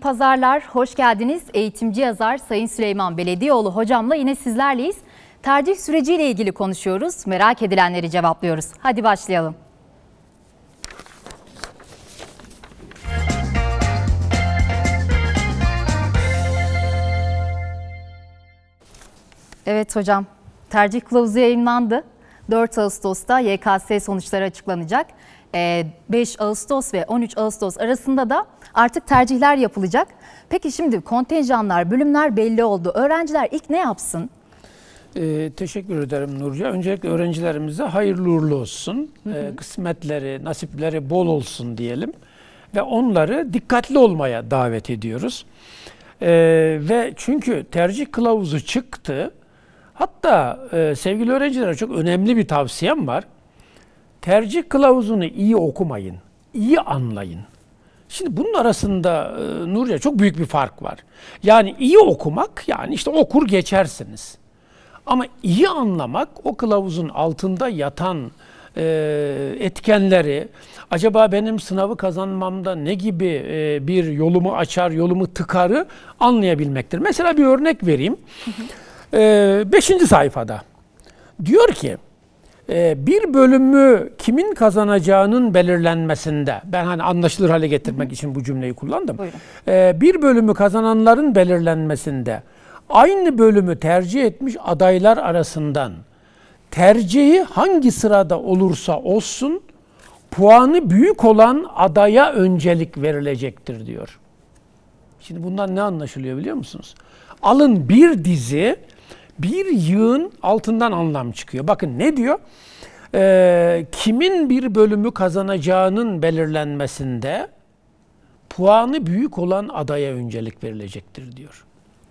pazarlar, hoş geldiniz. Eğitimci yazar Sayın Süleyman Belediyeoğlu hocamla yine sizlerleyiz. Tercih süreciyle ilgili konuşuyoruz, merak edilenleri cevaplıyoruz. Hadi başlayalım. Evet hocam, tercih kılavuzu yayınlandı. 4 Ağustos'ta YKS sonuçları açıklanacak. 5 ee, Ağustos ve 13 Ağustos arasında da artık tercihler yapılacak. Peki şimdi kontenjanlar, bölümler belli oldu. Öğrenciler ilk ne yapsın? Ee, teşekkür ederim Nurca. Öncelikle öğrencilerimize hayırlı uğurlu olsun. Hı hı. Ee, kısmetleri, nasipleri bol olsun diyelim. Ve onları dikkatli olmaya davet ediyoruz. Ee, ve çünkü tercih kılavuzu çıktı. Hatta e, sevgili öğrencilere çok önemli bir tavsiyem var tercih kılavuzunu iyi okumayın, iyi anlayın. Şimdi bunun arasında e, çok büyük bir fark var. Yani iyi okumak yani işte okur geçersiniz. Ama iyi anlamak o kılavuzun altında yatan e, etkenleri acaba benim sınavı kazanmamda ne gibi e, bir yolumu açar, yolumu tıkarı anlayabilmektir. Mesela bir örnek vereyim. E, beşinci sayfada diyor ki ee, bir bölümü kimin kazanacağının belirlenmesinde ben hani anlaşılır hale getirmek için bu cümleyi kullandım. Ee, bir bölümü kazananların belirlenmesinde aynı bölümü tercih etmiş adaylar arasından tercihi hangi sırada olursa olsun puanı büyük olan adaya öncelik verilecektir diyor. Şimdi bundan ne anlaşılıyor biliyor musunuz? Alın bir dizi bir yığın altından anlam çıkıyor. Bakın ne diyor? Ee, kimin bir bölümü kazanacağının belirlenmesinde puanı büyük olan adaya öncelik verilecektir diyor.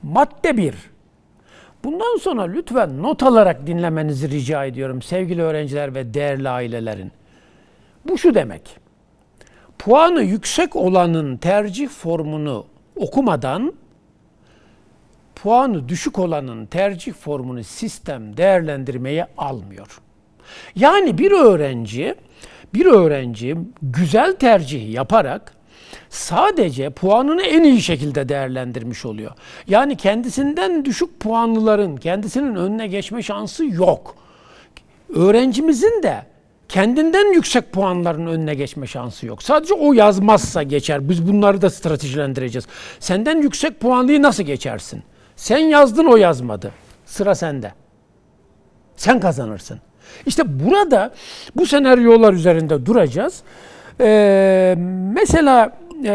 Madde 1. Bundan sonra lütfen not alarak dinlemenizi rica ediyorum sevgili öğrenciler ve değerli ailelerin. Bu şu demek. Puanı yüksek olanın tercih formunu okumadan puanı düşük olanın tercih formunu sistem değerlendirmeye almıyor. Yani bir öğrenci bir öğrenci güzel tercih yaparak sadece puanını en iyi şekilde değerlendirmiş oluyor. Yani kendisinden düşük puanlıların kendisinin önüne geçme şansı yok. Öğrencimizin de kendinden yüksek puanların önüne geçme şansı yok. Sadece o yazmazsa geçer. Biz bunları da stratejilendireceğiz. Senden yüksek puanlıyı nasıl geçersin? Sen yazdın o yazmadı. Sıra sende. Sen kazanırsın. İşte burada bu senaryolar üzerinde duracağız. Ee, mesela e,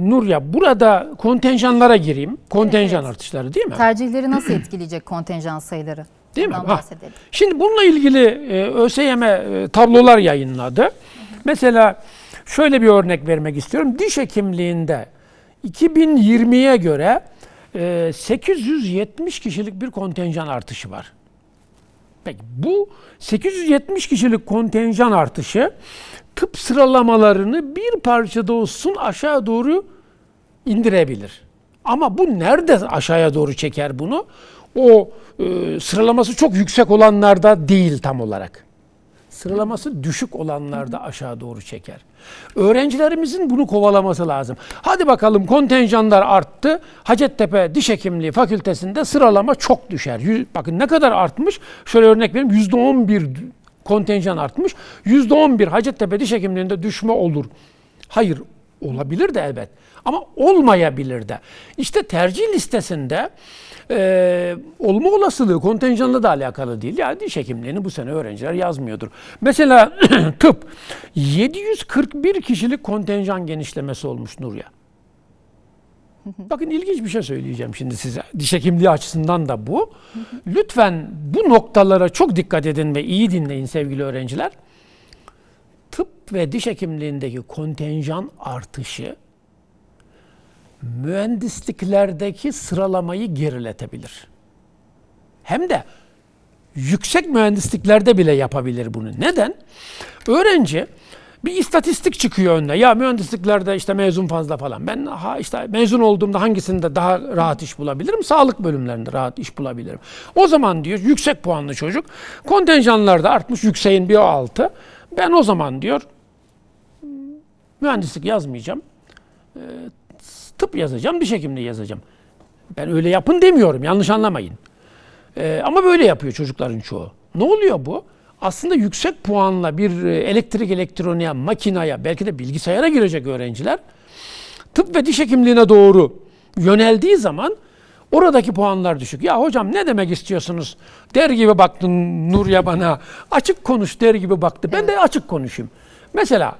Nur burada kontenjanlara gireyim. Kontenjan evet. artışları değil mi? Tercihleri nasıl etkileyecek kontenjan sayıları? Değil mi? Bahsedelim. Ha. Şimdi bununla ilgili e, ÖSYM e, tablolar yayınladı. Hı hı. Mesela şöyle bir örnek vermek istiyorum. Diş hekimliğinde 2020'ye göre 870 ee, kişilik bir kontenjan artışı var. Peki bu 870 kişilik kontenjan artışı tıp sıralamalarını bir parça da olsun aşağı doğru indirebilir. Ama bu nerede aşağıya doğru çeker bunu? O e, sıralaması çok yüksek olanlarda değil tam olarak sıralaması düşük olanlar da aşağı doğru çeker. Öğrencilerimizin bunu kovalaması lazım. Hadi bakalım kontenjanlar arttı. Hacettepe Diş Hekimliği Fakültesinde sıralama çok düşer. Yüz, bakın ne kadar artmış? Şöyle örnek vereyim bir kontenjan artmış. yüzde on bir Hacettepe Diş Hekimliği'nde düşme olur. Hayır olabilir de elbet ama olmayabilir de. İşte tercih listesinde e, olma olasılığı kontenjanla da alakalı değil. Yani diş hekimliğini bu sene öğrenciler yazmıyordur. Mesela tıp 741 kişilik kontenjan genişlemesi olmuş Nurya. Bakın ilginç bir şey söyleyeceğim şimdi size. Diş hekimliği açısından da bu. Lütfen bu noktalara çok dikkat edin ve iyi dinleyin sevgili öğrenciler. Tıp ve diş hekimliğindeki kontenjan artışı mühendisliklerdeki sıralamayı geriletebilir. Hem de yüksek mühendisliklerde bile yapabilir bunu. Neden? Öğrenci bir istatistik çıkıyor önüne. Ya mühendisliklerde işte mezun fazla falan. Ben ha işte mezun olduğumda hangisinde daha rahat iş bulabilirim? Sağlık bölümlerinde rahat iş bulabilirim. O zaman diyor yüksek puanlı çocuk kontenjanlarda artmış yükseğin bir o altı. Ben o zaman diyor hmm, mühendislik yazmayacağım. E, tıp yazacağım, diş hekimliği yazacağım. Ben öyle yapın demiyorum, yanlış anlamayın. Ee, ama böyle yapıyor çocukların çoğu. Ne oluyor bu? Aslında yüksek puanla bir e, elektrik elektroniğe, makinaya, belki de bilgisayara girecek öğrenciler tıp ve diş hekimliğine doğru yöneldiği zaman Oradaki puanlar düşük. Ya hocam ne demek istiyorsunuz? Der gibi baktın Nur ya bana. Açık konuş der gibi baktı. Ben de açık konuşayım. Mesela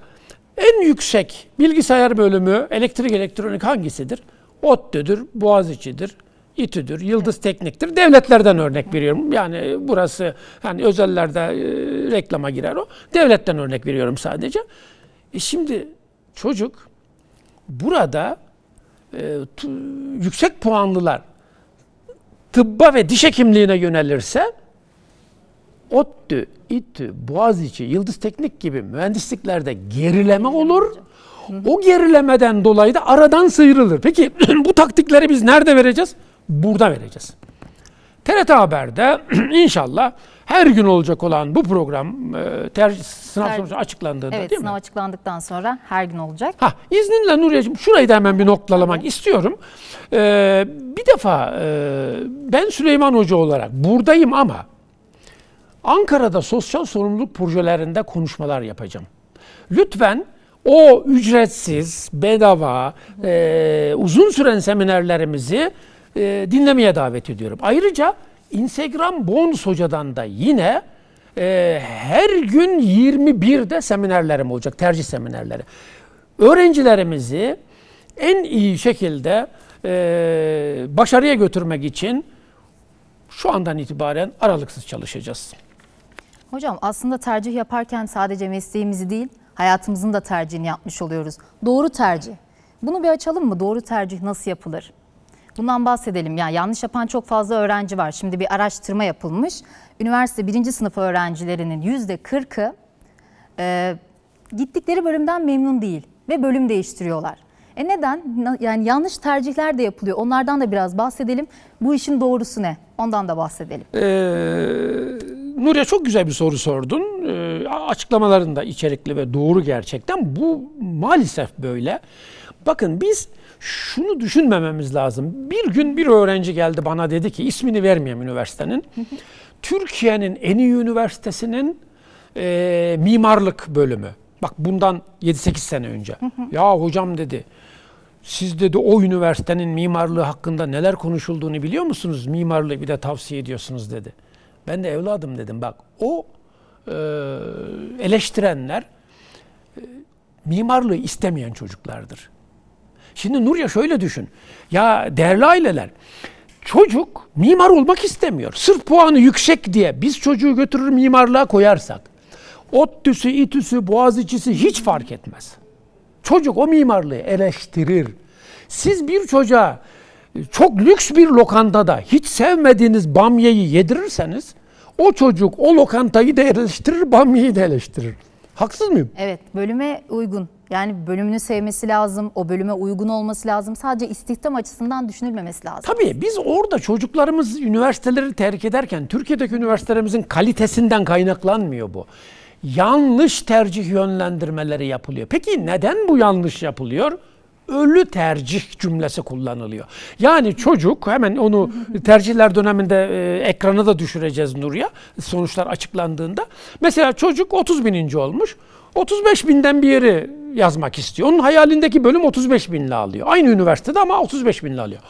en yüksek bilgisayar bölümü elektrik elektronik hangisidir? ODTÜ'dür, Boğaziçi'dir, İTÜ'dür, Yıldız Teknik'tir. Devletlerden örnek veriyorum. Yani burası hani özellerde e, reklama girer o. Devletten örnek veriyorum sadece. E şimdi çocuk burada e, yüksek puanlılar tıbba ve diş hekimliğine yönelirse ODTÜ İT, Boğaziçi, Yıldız Teknik gibi mühendisliklerde gerileme olur. O gerilemeden dolayı da aradan sıyrılır. Peki bu taktikleri biz nerede vereceğiz? Burada vereceğiz. TRT Haber'de inşallah her gün olacak olan bu program e, ter, sınav her, sonucu açıklandığında evet, değil sınav açıklandıktan sonra her gün olacak. Ha, izninle Nuriyeciğim şurayı da hemen bir noktalamak evet. istiyorum. Ee, bir defa e, ben Süleyman Hoca olarak buradayım ama Ankara'da sosyal sorumluluk projelerinde konuşmalar yapacağım. Lütfen o ücretsiz, bedava, e, uzun süren seminerlerimizi e, dinlemeye davet ediyorum. Ayrıca Instagram Bones Hoca'dan da yine e, her gün 21'de seminerlerim olacak, tercih seminerleri. Öğrencilerimizi en iyi şekilde e, başarıya götürmek için şu andan itibaren aralıksız çalışacağız. Hocam aslında tercih yaparken sadece mesleğimizi değil hayatımızın da tercihini yapmış oluyoruz. Doğru tercih. Bunu bir açalım mı? Doğru tercih nasıl yapılır? Bundan bahsedelim. Yani yanlış yapan çok fazla öğrenci var. Şimdi bir araştırma yapılmış. Üniversite birinci sınıf öğrencilerinin yüzde kırkı e, gittikleri bölümden memnun değil ve bölüm değiştiriyorlar. E neden? Yani yanlış tercihler de yapılıyor. Onlardan da biraz bahsedelim. Bu işin doğrusu ne? Ondan da bahsedelim. Ee, Nuriye çok güzel bir soru sordun. E, ee, açıklamaların da içerikli ve doğru gerçekten. Bu maalesef böyle. Bakın biz şunu düşünmememiz lazım. Bir gün bir öğrenci geldi bana dedi ki ismini vermeyeyim üniversitenin. Türkiye'nin en iyi üniversitesinin e, mimarlık bölümü. Bak bundan 7-8 sene önce. ya hocam dedi siz dedi o üniversitenin mimarlığı hakkında neler konuşulduğunu biliyor musunuz? Mimarlığı bir de tavsiye ediyorsunuz dedi. Ben de evladım dedim. Bak o e, eleştirenler e, mimarlığı istemeyen çocuklardır. Şimdi Nurya şöyle düşün. Ya değerli aileler çocuk mimar olmak istemiyor. Sırf puanı yüksek diye biz çocuğu götürür mimarlığa koyarsak. ODTÜ'sü, itüsü Boğaziçi'si hiç fark etmez. Çocuk o mimarlığı eleştirir. Siz bir çocuğa çok lüks bir lokantada hiç sevmediğiniz bamyeyi yedirirseniz o çocuk o lokantayı da eleştirir, bamyeyi de eleştirir. Haksız mıyım? Evet, bölüme uygun. Yani bölümünü sevmesi lazım, o bölüme uygun olması lazım. Sadece istihdam açısından düşünülmemesi lazım. Tabii biz orada çocuklarımız üniversiteleri terk ederken Türkiye'deki üniversitelerimizin kalitesinden kaynaklanmıyor bu. Yanlış tercih yönlendirmeleri yapılıyor. Peki neden bu yanlış yapılıyor? ölü tercih cümlesi kullanılıyor. Yani çocuk hemen onu tercihler döneminde e, ekrana da düşüreceğiz Nur'ya sonuçlar açıklandığında. Mesela çocuk 30 bininci olmuş. 35 binden bir yeri yazmak istiyor. Onun hayalindeki bölüm 35 binli alıyor. Aynı üniversitede ama 35 binli alıyor.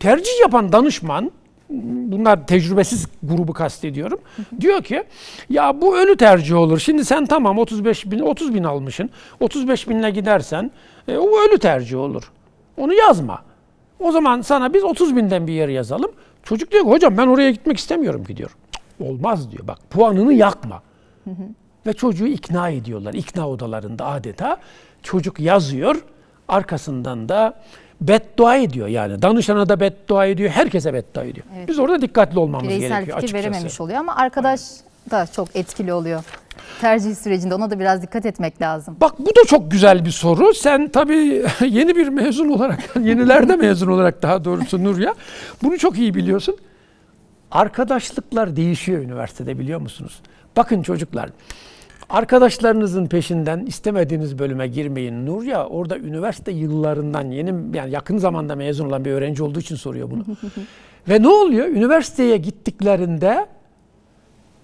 Tercih yapan danışman bunlar tecrübesiz grubu kastediyorum. Hı hı. Diyor ki ya bu ölü tercih olur. Şimdi sen tamam 35 bin 30 bin almışın. 35 binle gidersen e, o ölü tercih olur. Onu yazma. O zaman sana biz 30 binden bir yer yazalım. Çocuk diyor ki hocam ben oraya gitmek istemiyorum ki diyor. Olmaz diyor bak puanını yakma. Hı hı. Ve çocuğu ikna ediyorlar. İkna odalarında adeta çocuk yazıyor. Arkasından da beddua ediyor yani. Danışana da beddua ediyor, herkese beddua ediyor. Evet. Biz orada dikkatli olmamız Bireysel gerekiyor fikir açıkçası. verememiş oluyor ama arkadaş Aynen. da çok etkili oluyor. Tercih sürecinde ona da biraz dikkat etmek lazım. Bak bu da çok güzel bir soru. Sen tabii yeni bir mezun olarak, yenilerde mezun olarak daha doğrusu Nurya Bunu çok iyi biliyorsun. Arkadaşlıklar değişiyor üniversitede biliyor musunuz? Bakın çocuklar Arkadaşlarınızın peşinden istemediğiniz bölüme girmeyin. Nur ya orada üniversite yıllarından yeni yani yakın zamanda mezun olan bir öğrenci olduğu için soruyor bunu. ve ne oluyor? Üniversiteye gittiklerinde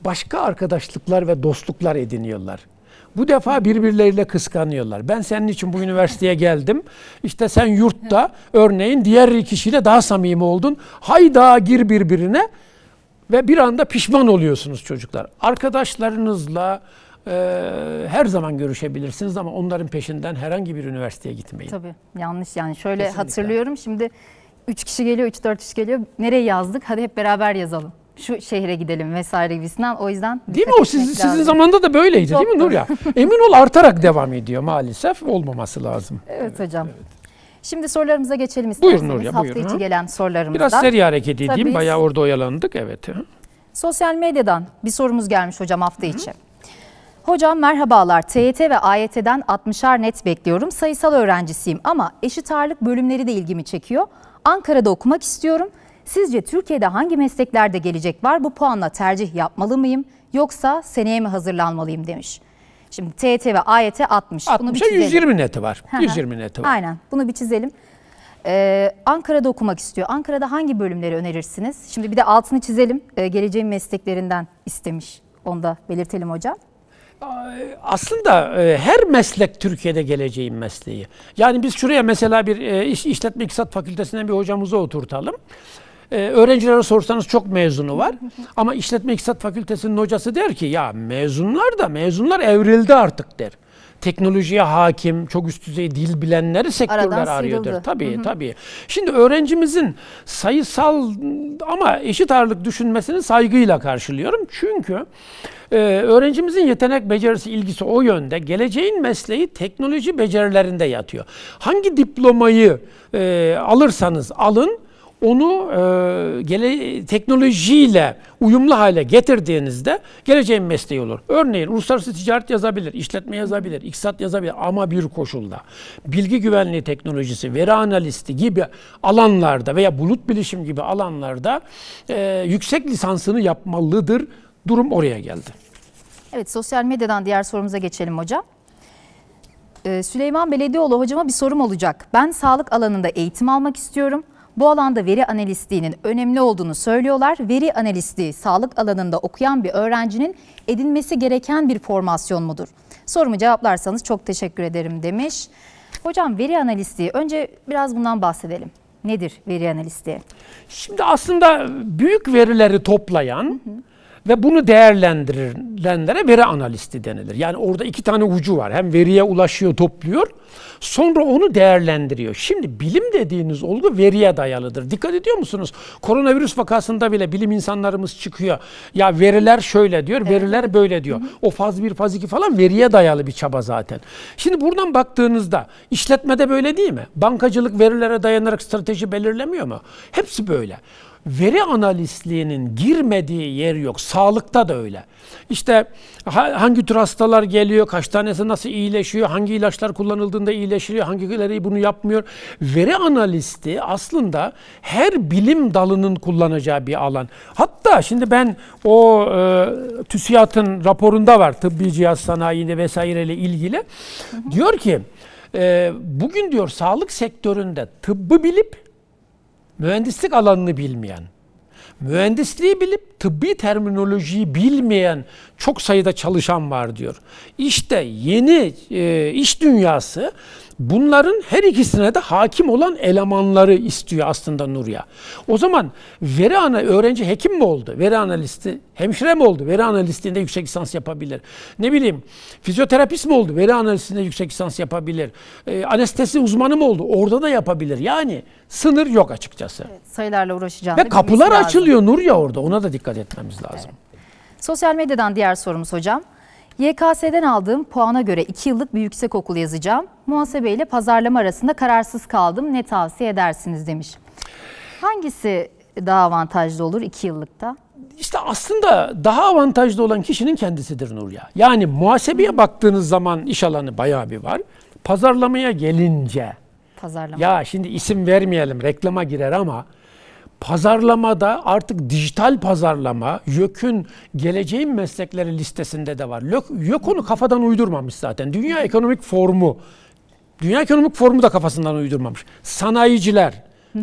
başka arkadaşlıklar ve dostluklar ediniyorlar. Bu defa birbirleriyle kıskanıyorlar. Ben senin için bu üniversiteye geldim. İşte sen yurtta örneğin diğer kişiyle daha samimi oldun. Hayda gir birbirine ve bir anda pişman oluyorsunuz çocuklar. Arkadaşlarınızla, e, her zaman görüşebilirsiniz ama onların peşinden herhangi bir üniversiteye gitmeyin. Tabii yanlış yani şöyle Kesinlikle. hatırlıyorum şimdi 3 kişi geliyor 3-4 kişi geliyor nereye yazdık hadi hep beraber yazalım şu şehre gidelim vesaire gibisinden o yüzden Değil mi o siz, lazım. sizin zamanında da böyleydi Çok değil mi Nurya? Emin ol artarak devam ediyor maalesef olmaması lazım. Evet, evet hocam. Evet. Şimdi sorularımıza geçelim isterseniz. Buyurun Nurya Hafta buyurun. Hafta içi gelen sorularımızdan. Biraz seri hareket edeyim Tabii bayağı orada oyalandık evet. Sosyal medyadan bir sorumuz gelmiş hocam hafta Hı. içi. Hocam merhabalar. TYT ve AYT'den 60'ar net bekliyorum. Sayısal öğrencisiyim ama eşit ağırlık bölümleri de ilgimi çekiyor. Ankara'da okumak istiyorum. Sizce Türkiye'de hangi mesleklerde gelecek var? Bu puanla tercih yapmalı mıyım yoksa seneye mi hazırlanmalıyım demiş. Şimdi TYT ve AYT 60. 60'a Bunu bir 120 neti var. 120 neti var. Aynen. Bunu bir çizelim. Ee, Ankara'da okumak istiyor. Ankara'da hangi bölümleri önerirsiniz? Şimdi bir de altını çizelim. Ee, geleceğin mesleklerinden istemiş. Onu da belirtelim hocam aslında e, her meslek Türkiye'de geleceğin mesleği. Yani biz şuraya mesela bir e, işletme iktisat fakültesinden bir hocamızı oturtalım. E, öğrencilere sorsanız çok mezunu var. Ama işletme iktisat fakültesinin hocası der ki ya mezunlar da mezunlar evrildi artık der teknolojiye hakim, çok üst düzey dil bilenleri sektörler arıyordur. Tabii hı hı. tabii. Şimdi öğrencimizin sayısal ama eşit ağırlık düşünmesini saygıyla karşılıyorum. Çünkü ee, öğrencimizin yetenek becerisi ilgisi o yönde. Geleceğin mesleği teknoloji becerilerinde yatıyor. Hangi diplomayı e, alırsanız alın onu e, gele, teknolojiyle uyumlu hale getirdiğinizde geleceğin mesleği olur. Örneğin uluslararası ticaret yazabilir, işletme yazabilir, iktisat yazabilir ama bir koşulda. Bilgi güvenliği teknolojisi, veri analisti gibi alanlarda veya bulut bilişim gibi alanlarda e, yüksek lisansını yapmalıdır. Durum oraya geldi. Evet sosyal medyadan diğer sorumuza geçelim hocam. Ee, Süleyman Belediyeoğlu hocama bir sorum olacak. Ben sağlık alanında eğitim almak istiyorum. Bu alanda veri analistliğinin önemli olduğunu söylüyorlar. Veri analistliği sağlık alanında okuyan bir öğrencinin edinmesi gereken bir formasyon mudur? Sorumu cevaplarsanız çok teşekkür ederim demiş. Hocam veri analistliği önce biraz bundan bahsedelim. Nedir veri analisti? Şimdi aslında büyük verileri toplayan hı hı ve bunu değerlendirenlere veri analisti denilir. Yani orada iki tane ucu var. Hem veriye ulaşıyor, topluyor. Sonra onu değerlendiriyor. Şimdi bilim dediğiniz olgu veriye dayalıdır. Dikkat ediyor musunuz? Koronavirüs vakasında bile bilim insanlarımız çıkıyor. Ya veriler şöyle diyor, veriler böyle diyor. O faz bir faz 2 falan veriye dayalı bir çaba zaten. Şimdi buradan baktığınızda işletmede böyle değil mi? Bankacılık verilere dayanarak strateji belirlemiyor mu? Hepsi böyle veri analistliğinin girmediği yer yok. Sağlıkta da öyle. İşte hangi tür hastalar geliyor, kaç tanesi nasıl iyileşiyor, hangi ilaçlar kullanıldığında iyileşiyor, hangileri bunu yapmıyor. Veri analisti aslında her bilim dalının kullanacağı bir alan. Hatta şimdi ben o e, TÜSİAD'ın raporunda var tıbbi cihaz sanayinde vesaireyle ilgili. Diyor ki e, bugün diyor sağlık sektöründe tıbbı bilip mühendislik alanını bilmeyen, mühendisliği bilip tıbbi terminolojiyi bilmeyen çok sayıda çalışan var diyor. İşte yeni e, iş dünyası Bunların her ikisine de hakim olan elemanları istiyor aslında Nurya. O zaman veri ana öğrenci hekim mi oldu? Veri analisti hemşire mi oldu? Veri analistliğinde yüksek lisans yapabilir. Ne bileyim fizyoterapist mi oldu? Veri analistliğinde yüksek lisans yapabilir. E, anestezi uzmanı mı oldu? Orada da yapabilir. Yani sınır yok açıkçası. Evet, sayılarla uğraşacağım. Ve kapılar açılıyor lazım. Nurya orada. Ona da dikkat etmemiz lazım. Evet. Sosyal medyadan diğer sorumuz hocam. YKS'den aldığım puana göre 2 yıllık bir yüksekokul yazacağım. Muhasebe ile pazarlama arasında kararsız kaldım. Ne tavsiye edersiniz demiş. Hangisi daha avantajlı olur 2 yıllıkta? İşte aslında daha avantajlı olan kişinin kendisidir Nurya. Yani muhasebeye baktığınız zaman iş alanı bayağı bir var. Pazarlamaya gelince. Pazarlama. Ya şimdi isim vermeyelim reklama girer ama Pazarlamada artık dijital pazarlama YÖK'ün geleceğin meslekleri listesinde de var. YÖK, YÖK onu kafadan uydurmamış zaten. Dünya Ekonomik Forumu, Dünya Ekonomik Forumu da kafasından uydurmamış. Sanayiciler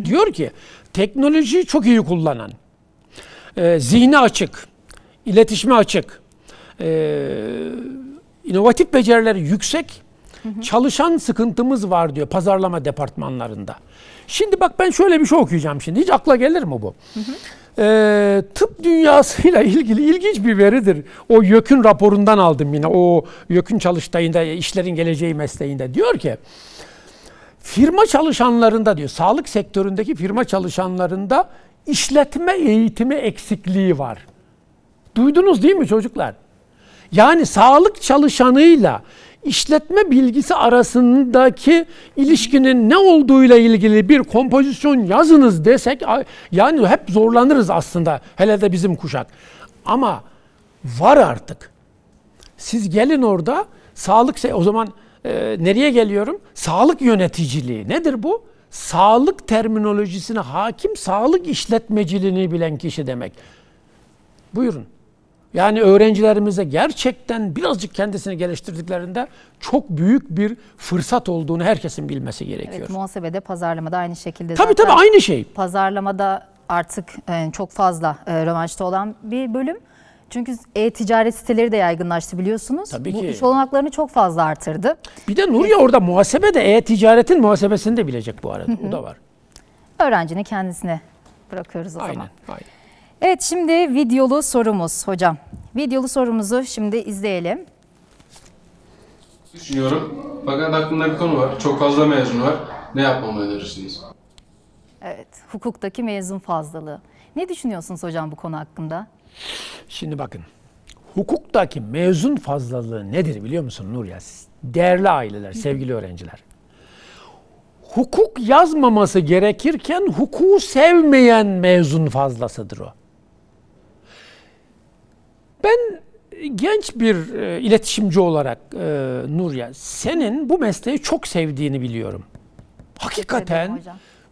diyor ki teknolojiyi çok iyi kullanan, e, zihni açık, iletişime açık, e, inovatif becerileri yüksek Hı Çalışan sıkıntımız var diyor pazarlama departmanlarında. Şimdi bak ben şöyle bir şey okuyacağım şimdi. Hiç akla gelir mi bu? Hı hı. Ee, tıp dünyasıyla ilgili ilginç bir veridir. O YÖK'ün raporundan aldım yine. O YÖK'ün çalıştayında işlerin geleceği mesleğinde. Diyor ki firma çalışanlarında diyor sağlık sektöründeki firma çalışanlarında işletme eğitimi eksikliği var. Duydunuz değil mi çocuklar? Yani sağlık çalışanıyla işletme bilgisi arasındaki ilişkinin ne olduğuyla ilgili bir kompozisyon yazınız desek yani hep zorlanırız aslında hele de bizim kuşak. Ama var artık. Siz gelin orada sağlık o zaman e, nereye geliyorum? Sağlık yöneticiliği nedir bu? Sağlık terminolojisine hakim sağlık işletmeciliğini bilen kişi demek. Buyurun. Yani öğrencilerimize gerçekten birazcık kendisini geliştirdiklerinde çok büyük bir fırsat olduğunu herkesin bilmesi gerekiyor. Evet, muhasebede, pazarlamada aynı şekilde. Tabii Zaten tabii aynı şey. Pazarlamada artık e, çok fazla e, rövanşta olan bir bölüm. Çünkü e-ticaret siteleri de yaygınlaştı biliyorsunuz. Tabii Bu ki. iş olanaklarını çok fazla artırdı. Bir de Nuriye e, orada muhasebe de e-ticaretin muhasebesini de bilecek bu arada. Hı hı. O da var. Öğrencini kendisine bırakıyoruz o aynen, zaman. Aynen. Evet şimdi videolu sorumuz hocam. Videolu sorumuzu şimdi izleyelim. Düşünüyorum. Fakat aklımda bir konu var. Çok fazla mezun var. Ne yapmamı önerirsiniz? Evet, hukuktaki mezun fazlalığı. Ne düşünüyorsunuz hocam bu konu hakkında? Şimdi bakın. Hukuktaki mezun fazlalığı nedir biliyor musun Nurya? ya? Değerli aileler, sevgili öğrenciler. Hukuk yazmaması gerekirken hukuku sevmeyen mezun fazlasıdır o. Ben e, genç bir e, iletişimci olarak e, Nurya senin bu mesleği çok sevdiğini biliyorum. Hakikaten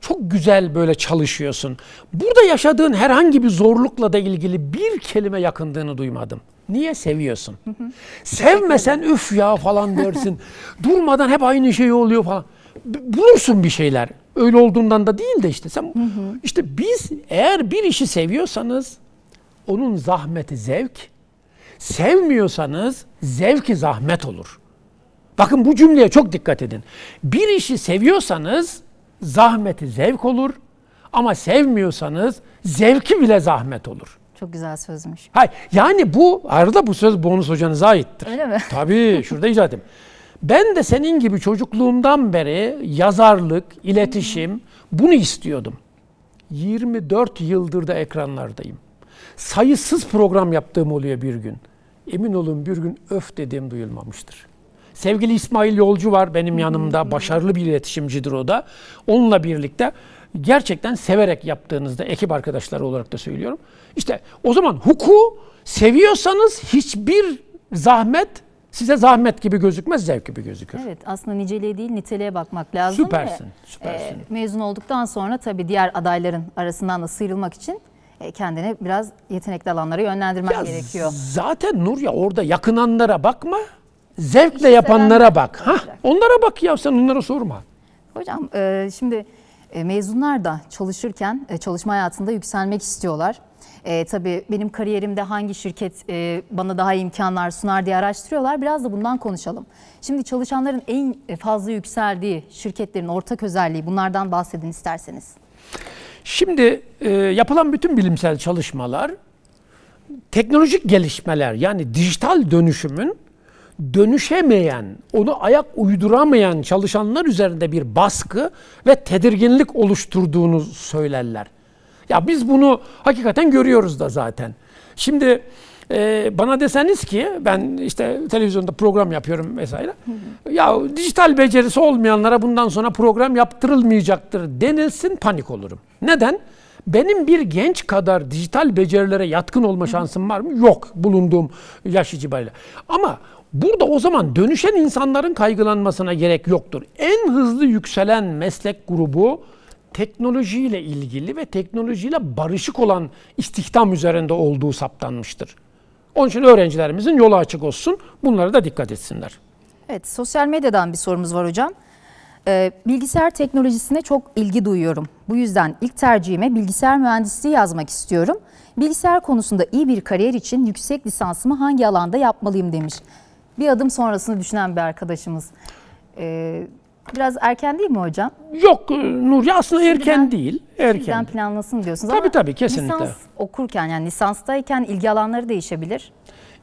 çok güzel böyle çalışıyorsun. Burada yaşadığın herhangi bir zorlukla da ilgili bir kelime yakındığını duymadım. Niye seviyorsun? Sevmesen üf ya falan dersin. Durmadan hep aynı şey oluyor falan. Bulursun bir şeyler. Öyle olduğundan da değil de işte sen işte biz eğer bir işi seviyorsanız onun zahmeti zevk, Sevmiyorsanız zevki zahmet olur. Bakın bu cümleye çok dikkat edin. Bir işi seviyorsanız zahmeti zevk olur ama sevmiyorsanız zevki bile zahmet olur. Çok güzel sözmüş. Hayır, yani bu arada bu söz bonus hocanıza aittir. Öyle mi? Tabii şurada icra Ben de senin gibi çocukluğumdan beri yazarlık, iletişim hmm. bunu istiyordum. 24 yıldır da ekranlardayım sayısız program yaptığım oluyor bir gün. Emin olun bir gün öf dediğim duyulmamıştır. Sevgili İsmail Yolcu var benim yanımda. Başarılı bir iletişimcidir o da. Onunla birlikte gerçekten severek yaptığınızda ekip arkadaşları olarak da söylüyorum. İşte o zaman huku seviyorsanız hiçbir zahmet size zahmet gibi gözükmez, zevk gibi gözükür. Evet, aslında niceliğe değil niteliğe bakmak lazım. Süpersin, süpersin. E, mezun olduktan sonra tabii diğer adayların arasından da sıyrılmak için e, kendini biraz yetenekli alanlara yönlendirmen ya gerekiyor. Zaten Nur ya orada yakınanlara bakma, zevkle İşi yapanlara bak. Ha, onlara bak ya sen onlara sorma. Hocam e, şimdi e, mezunlar da çalışırken e, çalışma hayatında yükselmek istiyorlar. E, tabii benim kariyerimde hangi şirket e, bana daha iyi imkanlar sunar diye araştırıyorlar. Biraz da bundan konuşalım. Şimdi çalışanların en fazla yükseldiği şirketlerin ortak özelliği bunlardan bahsedin isterseniz. Şimdi e, yapılan bütün bilimsel çalışmalar teknolojik gelişmeler yani dijital dönüşümün dönüşemeyen, onu ayak uyduramayan çalışanlar üzerinde bir baskı ve tedirginlik oluşturduğunu söylerler. Ya biz bunu hakikaten görüyoruz da zaten. Şimdi e, bana deseniz ki ben işte televizyonda program yapıyorum vesaire. Hı. Ya dijital becerisi olmayanlara bundan sonra program yaptırılmayacaktır denilsin panik olurum. Neden? Benim bir genç kadar dijital becerilere yatkın olma şansım var mı? Yok bulunduğum yaş itibariyle. Ama burada o zaman dönüşen insanların kaygılanmasına gerek yoktur. En hızlı yükselen meslek grubu teknolojiyle ilgili ve teknolojiyle barışık olan istihdam üzerinde olduğu saptanmıştır. Onun için öğrencilerimizin yolu açık olsun. Bunlara da dikkat etsinler. Evet, sosyal medyadan bir sorumuz var hocam. Ee, bilgisayar teknolojisine çok ilgi duyuyorum. Bu yüzden ilk tercihime bilgisayar mühendisliği yazmak istiyorum. Bilgisayar konusunda iyi bir kariyer için yüksek lisansımı hangi alanda yapmalıyım demiş. Bir adım sonrasını düşünen bir arkadaşımız. Ee, Biraz erken değil mi hocam? Yok e, Nurya aslında şimdiden, erken değil. Erken. Şimdiden planlasın diyorsunuz tabii, ama tabii, kesinlikle. lisans okurken yani lisanstayken ilgi alanları değişebilir.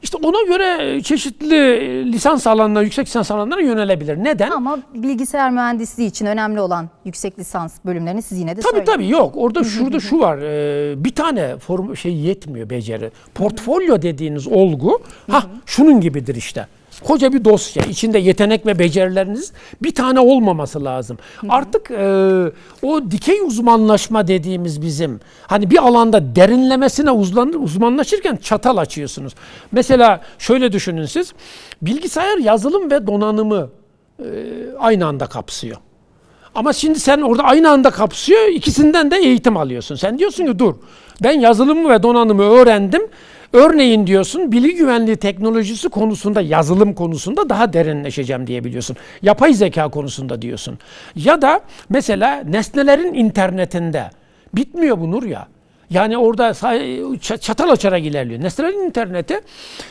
İşte ona göre e, çeşitli e, lisans alanına, yüksek lisans alanlarına yönelebilir. Neden? Ama bilgisayar mühendisliği için önemli olan yüksek lisans bölümlerini siz yine de tabii, söyleyin. tabii yok. Orada şurada şu var. bir tane form şey yetmiyor beceri. Portfolyo dediğiniz olgu ha şunun gibidir işte koca bir dosya. İçinde yetenek ve becerileriniz bir tane olmaması lazım. Hı hı. Artık e, o dikey uzmanlaşma dediğimiz bizim hani bir alanda derinlemesine uzlanır, uzmanlaşırken çatal açıyorsunuz. Mesela şöyle düşünün siz. Bilgisayar yazılım ve donanımı e, aynı anda kapsıyor. Ama şimdi sen orada aynı anda kapsıyor. ikisinden de eğitim alıyorsun. Sen diyorsun ki dur ben yazılımı ve donanımı öğrendim. Örneğin diyorsun bilgi güvenliği teknolojisi konusunda yazılım konusunda daha derinleşeceğim diyebiliyorsun. Yapay zeka konusunda diyorsun. Ya da mesela nesnelerin internetinde bitmiyor bu Nur ya. Yani orada çatal açarak ilerliyor. Nesnelerin interneti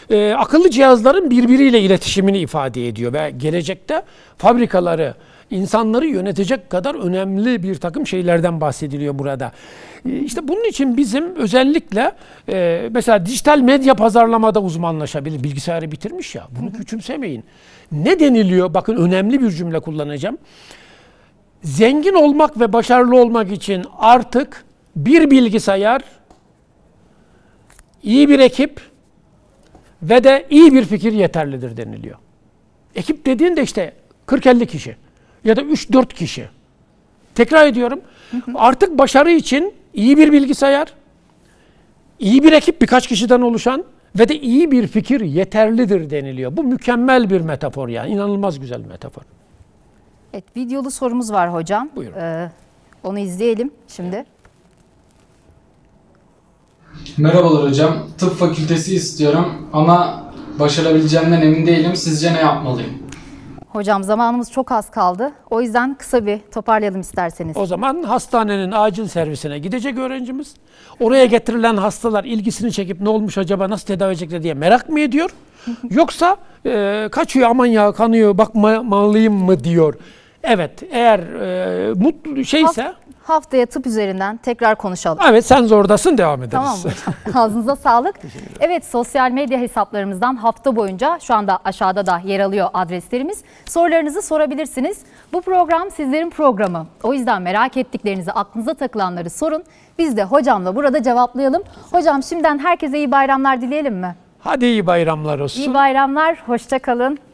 e, akıllı cihazların birbiriyle iletişimini ifade ediyor ve gelecekte fabrikaları, insanları yönetecek kadar önemli bir takım şeylerden bahsediliyor burada. E, işte bunun için bizim özellikle e, mesela dijital medya pazarlamada uzmanlaşabilir. Bilgisayarı bitirmiş ya. Bunu küçümsemeyin. Ne deniliyor? Bakın önemli bir cümle kullanacağım. Zengin olmak ve başarılı olmak için artık bir bilgisayar, iyi bir ekip ve de iyi bir fikir yeterlidir deniliyor. Ekip dediğin de işte 40-50 kişi ya da 3-4 kişi. Tekrar ediyorum. Artık başarı için iyi bir bilgisayar, iyi bir ekip birkaç kişiden oluşan ve de iyi bir fikir yeterlidir deniliyor. Bu mükemmel bir metafor yani. inanılmaz güzel bir metafor. Evet, videolu sorumuz var hocam. Buyurun. Ee, onu izleyelim şimdi. Evet. Merhabalar hocam. Tıp fakültesi istiyorum ama başarabileceğimden emin değilim. Sizce ne yapmalıyım? Hocam zamanımız çok az kaldı. O yüzden kısa bir toparlayalım isterseniz. O zaman hastanenin acil servisine gidecek öğrencimiz. Oraya getirilen hastalar ilgisini çekip ne olmuş acaba nasıl tedavi edecekler diye merak mı ediyor? Yoksa e, kaçıyor aman ya kanıyor bakmalıyım mı diyor. Evet eğer e, mutlu şeyse... Hast Haftaya tıp üzerinden tekrar konuşalım. Evet sen zordasın devam ederiz. Tamam Ağzınıza sağlık. Evet sosyal medya hesaplarımızdan hafta boyunca şu anda aşağıda da yer alıyor adreslerimiz. Sorularınızı sorabilirsiniz. Bu program sizlerin programı. O yüzden merak ettiklerinizi aklınıza takılanları sorun. Biz de hocamla burada cevaplayalım. Hocam şimdiden herkese iyi bayramlar dileyelim mi? Hadi iyi bayramlar olsun. İyi bayramlar, hoşça kalın.